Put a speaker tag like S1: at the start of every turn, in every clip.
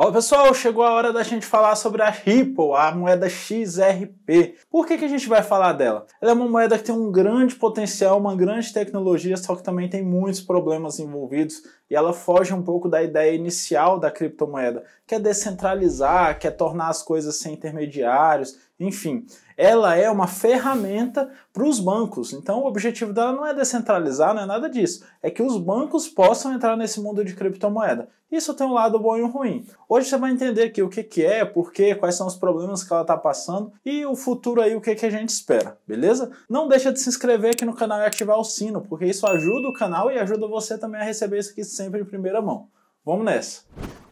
S1: Olá pessoal, chegou a hora da gente falar sobre a Ripple, a moeda XRP. Por que, que a gente vai falar dela? Ela é uma moeda que tem um grande potencial, uma grande tecnologia, só que também tem muitos problemas envolvidos e ela foge um pouco da ideia inicial da criptomoeda, que é descentralizar, que é tornar as coisas sem intermediários enfim, ela é uma ferramenta para os bancos. Então, o objetivo dela não é descentralizar, não é nada disso. É que os bancos possam entrar nesse mundo de criptomoeda. Isso tem um lado bom e um ruim. Hoje você vai entender aqui o que, que é, por quê, quais são os problemas que ela está passando e o futuro aí, o que, que a gente espera, beleza? Não deixa de se inscrever aqui no canal e ativar o sino, porque isso ajuda o canal e ajuda você também a receber isso aqui sempre em primeira mão. Vamos nessa.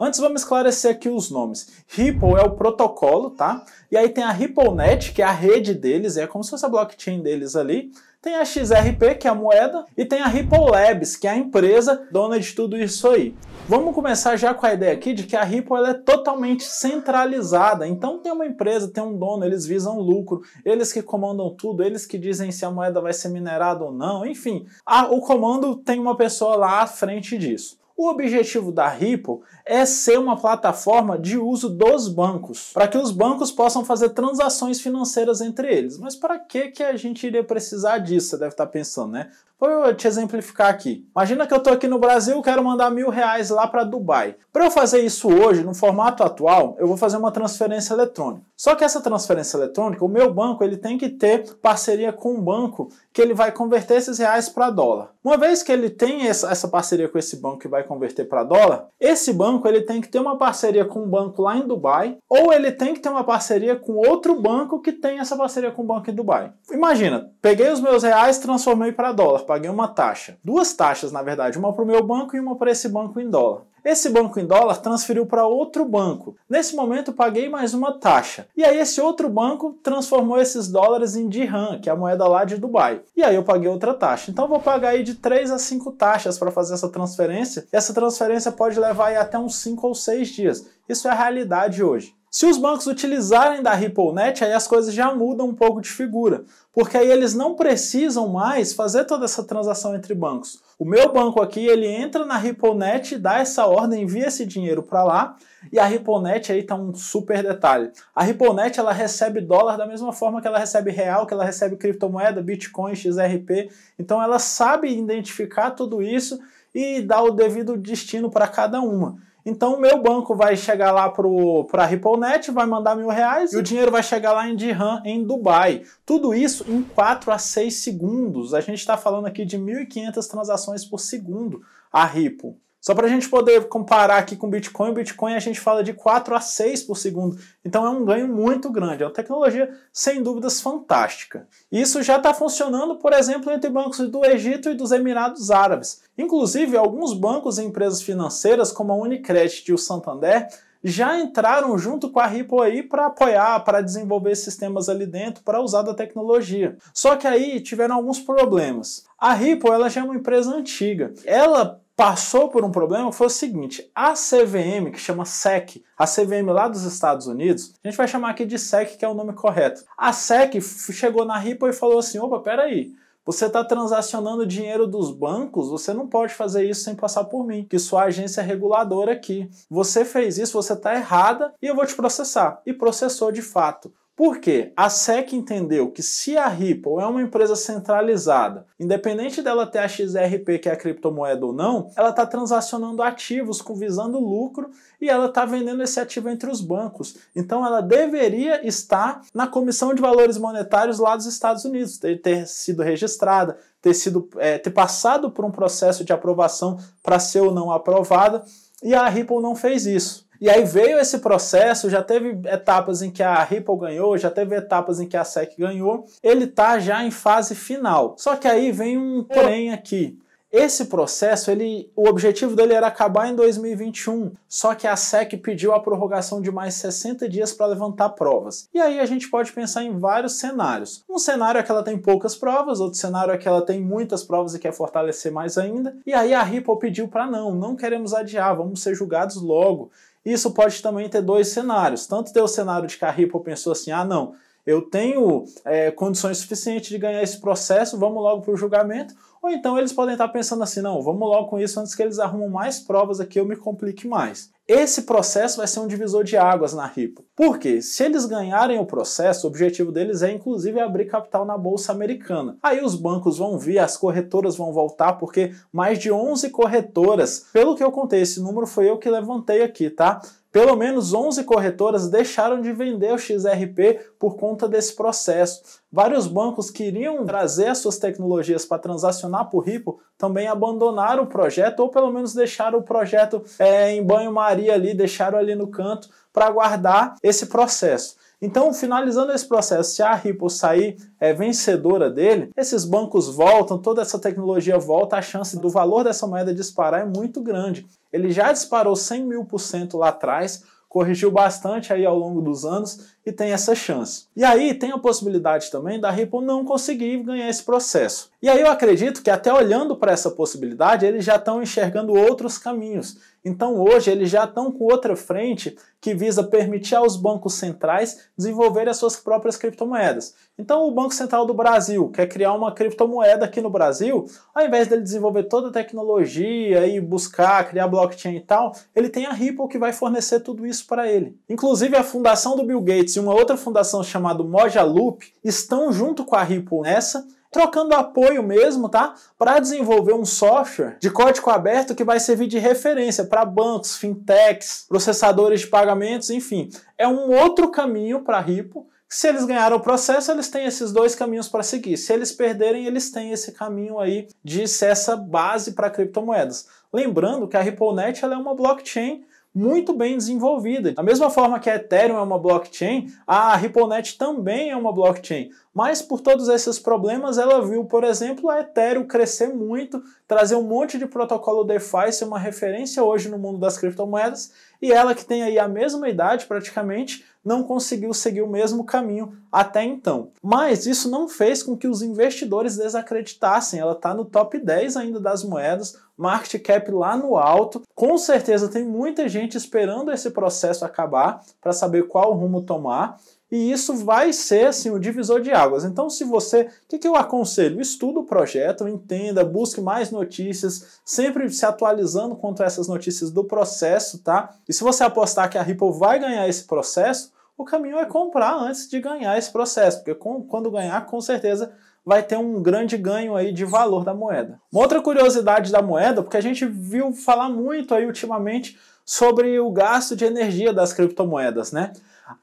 S1: Antes vamos esclarecer aqui os nomes. Ripple é o protocolo, tá? E aí tem a RippleNet, que é a rede deles, é como se fosse a blockchain deles ali. Tem a XRP, que é a moeda, e tem a Ripple Labs, que é a empresa dona de tudo isso aí. Vamos começar já com a ideia aqui de que a Ripple ela é totalmente centralizada. Então tem uma empresa, tem um dono, eles visam lucro, eles que comandam tudo, eles que dizem se a moeda vai ser minerada ou não, enfim. A, o comando tem uma pessoa lá à frente disso. O objetivo da Ripple é ser uma plataforma de uso dos bancos, para que os bancos possam fazer transações financeiras entre eles. Mas para que que a gente iria precisar disso? Você deve estar pensando, né? Vou te exemplificar aqui. Imagina que eu estou aqui no Brasil, quero mandar mil reais lá para Dubai. Para eu fazer isso hoje, no formato atual, eu vou fazer uma transferência eletrônica. Só que essa transferência eletrônica, o meu banco ele tem que ter parceria com um banco que ele vai converter esses reais para dólar. Uma vez que ele tem essa, parceria com esse banco que vai converter para dólar, esse banco ele tem que ter uma parceria com um banco lá em Dubai ou ele tem que ter uma parceria com outro banco que tem essa parceria com o um banco em Dubai. Imagina, peguei os meus reais, transformei para dólar paguei uma taxa. Duas taxas, na verdade, uma para o meu banco e uma para esse banco em dólar. Esse banco em dólar transferiu para outro banco. Nesse momento, paguei mais uma taxa. E aí, esse outro banco transformou esses dólares em dirham, que é a moeda lá de Dubai. E aí, eu paguei outra taxa. Então, vou pagar aí de 3 a 5 taxas para fazer essa transferência. E essa transferência pode levar até uns 5 ou 6 dias. Isso é a realidade hoje. Se os bancos utilizarem da RippleNet, aí as coisas já mudam um pouco de figura, porque aí eles não precisam mais fazer toda essa transação entre bancos. O meu banco aqui, ele entra na RippleNet, dá essa ordem, envia esse dinheiro para lá, e a RippleNet aí tá um super detalhe. A RippleNet, ela recebe dólar da mesma forma que ela recebe real, que ela recebe criptomoeda, Bitcoin, XRP, então ela sabe identificar tudo isso e dar o devido destino para cada uma. Então o meu banco vai chegar lá para a RippleNet, vai mandar mil reais e o dinheiro vai chegar lá em Dirham, em Dubai. Tudo isso em 4 a 6 segundos. A gente está falando aqui de 1.500 transações por segundo a Ripple. Só para a gente poder comparar aqui com o Bitcoin, o Bitcoin a gente fala de 4 a 6 por segundo. Então é um ganho muito grande. É uma tecnologia, sem dúvidas, fantástica. E isso já está funcionando, por exemplo, entre bancos do Egito e dos Emirados Árabes. Inclusive, alguns bancos e empresas financeiras, como a Unicredit e o Santander, já entraram junto com a Ripple aí para apoiar, para desenvolver sistemas ali dentro, para usar da tecnologia. Só que aí tiveram alguns problemas. A Ripple ela já é uma empresa antiga. Ela passou por um problema foi o seguinte: a CVM, que chama SEC, a CVM lá dos Estados Unidos, a gente vai chamar aqui de SEC, que é o nome correto. A SEC chegou na Ripple e falou assim: opa, peraí. Você está transacionando dinheiro dos bancos, você não pode fazer isso sem passar por mim, que sou a agência reguladora aqui. Você fez isso, você está errada e eu vou te processar. E processou de fato. Porque a SEC entendeu que se a Ripple é uma empresa centralizada, independente dela ter a XRP, que é a criptomoeda ou não, ela está transacionando ativos com visando lucro e ela está vendendo esse ativo entre os bancos. Então ela deveria estar na Comissão de Valores Monetários lá dos Estados Unidos, ter, ter sido registrada, ter, sido, é, ter passado por um processo de aprovação para ser ou não aprovada, e a Ripple não fez isso. E aí veio esse processo, já teve etapas em que a Ripple ganhou, já teve etapas em que a SEC ganhou, ele tá já em fase final. Só que aí vem um porém aqui. Esse processo, ele, o objetivo dele era acabar em 2021, só que a SEC pediu a prorrogação de mais 60 dias para levantar provas. E aí a gente pode pensar em vários cenários. Um cenário é que ela tem poucas provas, outro cenário é que ela tem muitas provas e quer fortalecer mais ainda. E aí a Ripple pediu para não, não queremos adiar, vamos ser julgados logo. Isso pode também ter dois cenários. Tanto ter o cenário de que a Ripple pensou assim, ah não, eu tenho é, condições suficientes de ganhar esse processo, vamos logo para o julgamento. Ou então eles podem estar pensando assim: não, vamos logo com isso antes que eles arrumam mais provas aqui eu me complique mais. Esse processo vai ser um divisor de águas na Ripple. Porque se eles ganharem o processo, o objetivo deles é inclusive abrir capital na bolsa americana. Aí os bancos vão vir, as corretoras vão voltar, porque mais de 11 corretoras, pelo que eu contei, esse número foi eu que levantei aqui, tá? Pelo menos 11 corretoras deixaram de vender o XRP por conta desse processo. Vários bancos que iriam trazer as suas tecnologias para transacionar por Ripple também abandonaram o projeto ou pelo menos deixaram o projeto é, em banho-maria ali, deixaram ali no canto para guardar esse processo. Então, finalizando esse processo, se a Ripple sair é, vencedora dele, esses bancos voltam, toda essa tecnologia volta, a chance do valor dessa moeda disparar é muito grande. Ele já disparou 100 mil por cento lá atrás, corrigiu bastante aí ao longo dos anos e tem essa chance. E aí tem a possibilidade também da Ripple não conseguir ganhar esse processo. E aí eu acredito que até olhando para essa possibilidade, eles já estão enxergando outros caminhos. Então hoje eles já estão com outra frente que visa permitir aos bancos centrais desenvolverem as suas próprias criptomoedas. Então o Banco Central do Brasil quer criar uma criptomoeda aqui no Brasil, ao invés dele desenvolver toda a tecnologia e buscar criar blockchain e tal, ele tem a Ripple que vai fornecer tudo isso para ele. Inclusive a fundação do Bill Gates e uma outra fundação chamada Moja Loop estão junto com a Ripple nessa, trocando apoio mesmo, tá? Para desenvolver um software de código aberto que vai servir de referência para bancos, fintechs, processadores de pagamentos, enfim. É um outro caminho para a Ripple. Se eles ganharam o processo, eles têm esses dois caminhos para seguir. Se eles perderem, eles têm esse caminho aí de ser essa base para criptomoedas. Lembrando que a RippleNet ela é uma blockchain muito bem desenvolvida. Da mesma forma que a Ethereum é uma blockchain, a RippleNet também é uma blockchain. Mas por todos esses problemas, ela viu, por exemplo, a Ethereum crescer muito, trazer um monte de protocolo DeFi, ser uma referência hoje no mundo das criptomoedas, e ela que tem aí a mesma idade praticamente, não conseguiu seguir o mesmo caminho até então. Mas isso não fez com que os investidores desacreditassem. Ela está no top 10 ainda das moedas, market cap lá no alto. Com certeza tem muita gente esperando esse processo acabar para saber qual rumo tomar e isso vai ser assim, o divisor de águas. Então, se você. O que, que eu aconselho? Estuda o projeto, entenda, busque mais notícias, sempre se atualizando quanto a essas notícias do processo, tá? E se você apostar que a Ripple vai ganhar esse processo, o caminho é comprar antes de ganhar esse processo, porque com, quando ganhar, com certeza vai ter um grande ganho aí de valor da moeda. Uma outra curiosidade da moeda, porque a gente viu falar muito aí ultimamente sobre o gasto de energia das criptomoedas, né?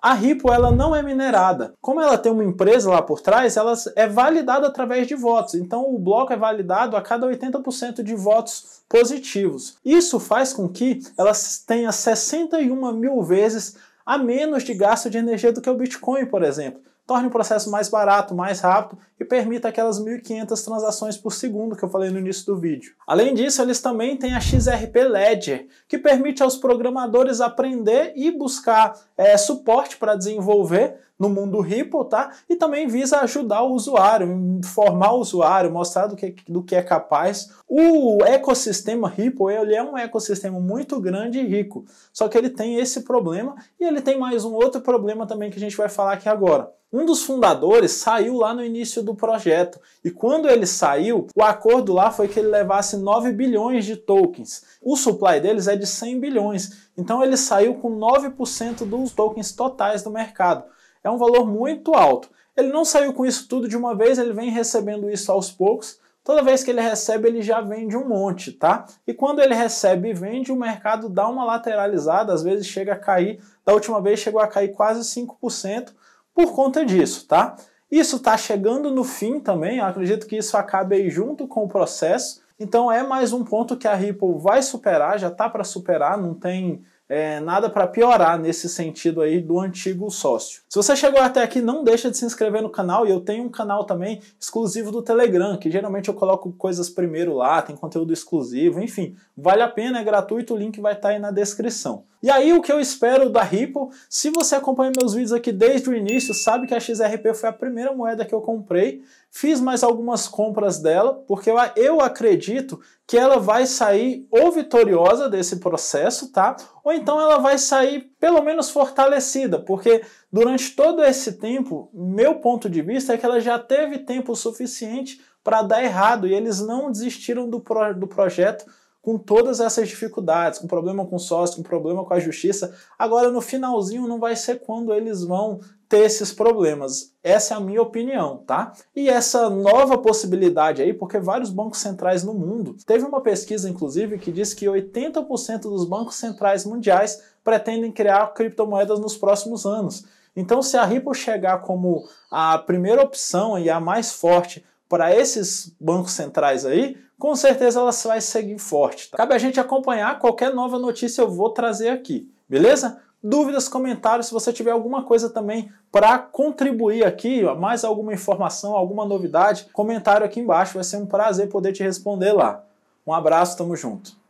S1: A Ripple ela não é minerada. Como ela tem uma empresa lá por trás, ela é validada através de votos. Então o bloco é validado a cada 80% de votos positivos. Isso faz com que ela tenha 61 mil vezes a menos de gasto de energia do que o Bitcoin, por exemplo torne o processo mais barato, mais rápido e permita aquelas 1.500 transações por segundo que eu falei no início do vídeo. Além disso, eles também têm a XRP Ledger, que permite aos programadores aprender e buscar é, suporte para desenvolver no mundo Ripple, tá? E também visa ajudar o usuário, informar o usuário, mostrar do que, do que é capaz. O ecossistema Ripple, ele é um ecossistema muito grande e rico, só que ele tem esse problema e ele tem mais um outro problema também que a gente vai falar aqui agora. Um dos fundadores saiu lá no início do projeto, e quando ele saiu, o acordo lá foi que ele levasse 9 bilhões de tokens. O supply deles é de 100 bilhões, então ele saiu com 9% dos tokens totais do mercado. É um valor muito alto. Ele não saiu com isso tudo de uma vez, ele vem recebendo isso aos poucos. Toda vez que ele recebe, ele já vende um monte, tá? E quando ele recebe e vende, o mercado dá uma lateralizada, às vezes chega a cair. Da última vez chegou a cair quase 5% por conta disso, tá? Isso está chegando no fim também, eu acredito que isso acabe aí junto com o processo. Então é mais um ponto que a Ripple vai superar, já está para superar, não tem é, nada para piorar nesse sentido aí do antigo sócio. Se você chegou até aqui, não deixa de se inscrever no canal e eu tenho um canal também exclusivo do Telegram, que geralmente eu coloco coisas primeiro lá, tem conteúdo exclusivo, enfim, vale a pena, é gratuito, o link vai estar tá aí na descrição. E aí o que eu espero da Ripple, se você acompanha meus vídeos aqui desde o início, sabe que a XRP foi a primeira moeda que eu comprei, Fiz mais algumas compras dela, porque eu acredito que ela vai sair ou vitoriosa desse processo, tá? Ou então ela vai sair pelo menos fortalecida, porque durante todo esse tempo, meu ponto de vista é que ela já teve tempo suficiente para dar errado e eles não desistiram do, pro do projeto com todas essas dificuldades, com problema com o sócio, com problema com a justiça. Agora, no finalzinho, não vai ser quando eles vão ter esses problemas. Essa é a minha opinião, tá? E essa nova possibilidade aí, porque vários bancos centrais no mundo, teve uma pesquisa inclusive que diz que 80% dos bancos centrais mundiais pretendem criar criptomoedas nos próximos anos. Então, se a Ripple chegar como a primeira opção e a mais forte para esses bancos centrais aí, com certeza ela vai seguir forte. Tá? Cabe a gente acompanhar, qualquer nova notícia eu vou trazer aqui, beleza? Dúvidas, comentários, se você tiver alguma coisa também para contribuir aqui, mais alguma informação, alguma novidade, comentário aqui embaixo, vai ser um prazer poder te responder lá. Um abraço, tamo junto.